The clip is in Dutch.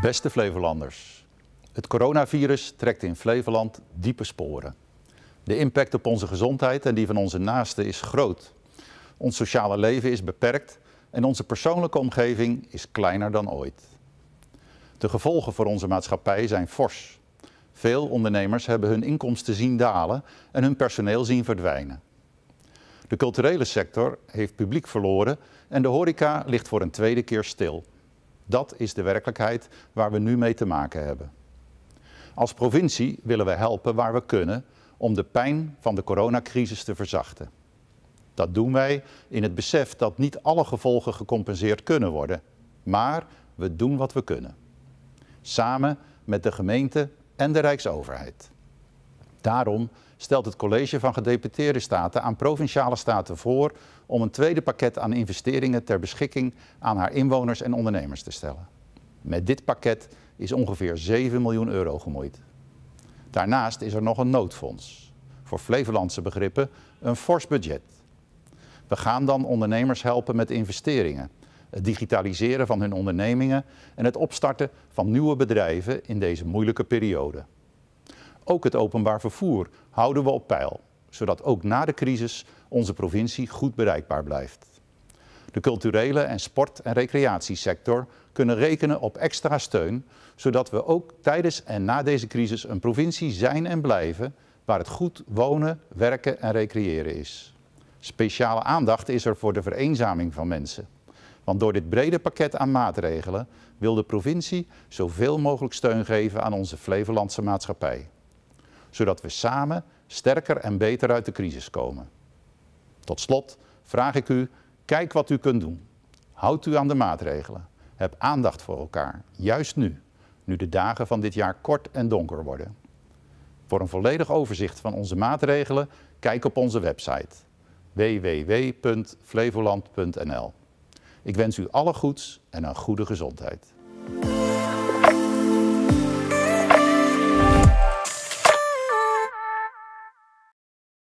Beste Flevolanders, het coronavirus trekt in Flevoland diepe sporen. De impact op onze gezondheid en die van onze naasten is groot. Ons sociale leven is beperkt en onze persoonlijke omgeving is kleiner dan ooit. De gevolgen voor onze maatschappij zijn fors. Veel ondernemers hebben hun inkomsten zien dalen en hun personeel zien verdwijnen. De culturele sector heeft publiek verloren en de horeca ligt voor een tweede keer stil. Dat is de werkelijkheid waar we nu mee te maken hebben. Als provincie willen we helpen waar we kunnen om de pijn van de coronacrisis te verzachten. Dat doen wij in het besef dat niet alle gevolgen gecompenseerd kunnen worden, maar we doen wat we kunnen. Samen met de gemeente en de Rijksoverheid. Daarom stelt het College van Gedeputeerde Staten aan Provinciale Staten voor om een tweede pakket aan investeringen ter beschikking aan haar inwoners en ondernemers te stellen. Met dit pakket is ongeveer 7 miljoen euro gemoeid. Daarnaast is er nog een noodfonds. Voor Flevolandse begrippen een fors budget. We gaan dan ondernemers helpen met investeringen, het digitaliseren van hun ondernemingen en het opstarten van nieuwe bedrijven in deze moeilijke periode. Ook het openbaar vervoer houden we op peil, zodat ook na de crisis onze provincie goed bereikbaar blijft. De culturele en sport- en recreatiesector kunnen rekenen op extra steun, zodat we ook tijdens en na deze crisis een provincie zijn en blijven waar het goed wonen, werken en recreëren is. Speciale aandacht is er voor de vereenzaming van mensen. Want door dit brede pakket aan maatregelen wil de provincie zoveel mogelijk steun geven aan onze Flevolandse maatschappij zodat we samen sterker en beter uit de crisis komen. Tot slot vraag ik u, kijk wat u kunt doen. Houd u aan de maatregelen. Heb aandacht voor elkaar, juist nu, nu de dagen van dit jaar kort en donker worden. Voor een volledig overzicht van onze maatregelen, kijk op onze website www.flevoland.nl. Ik wens u alle goeds en een goede gezondheid.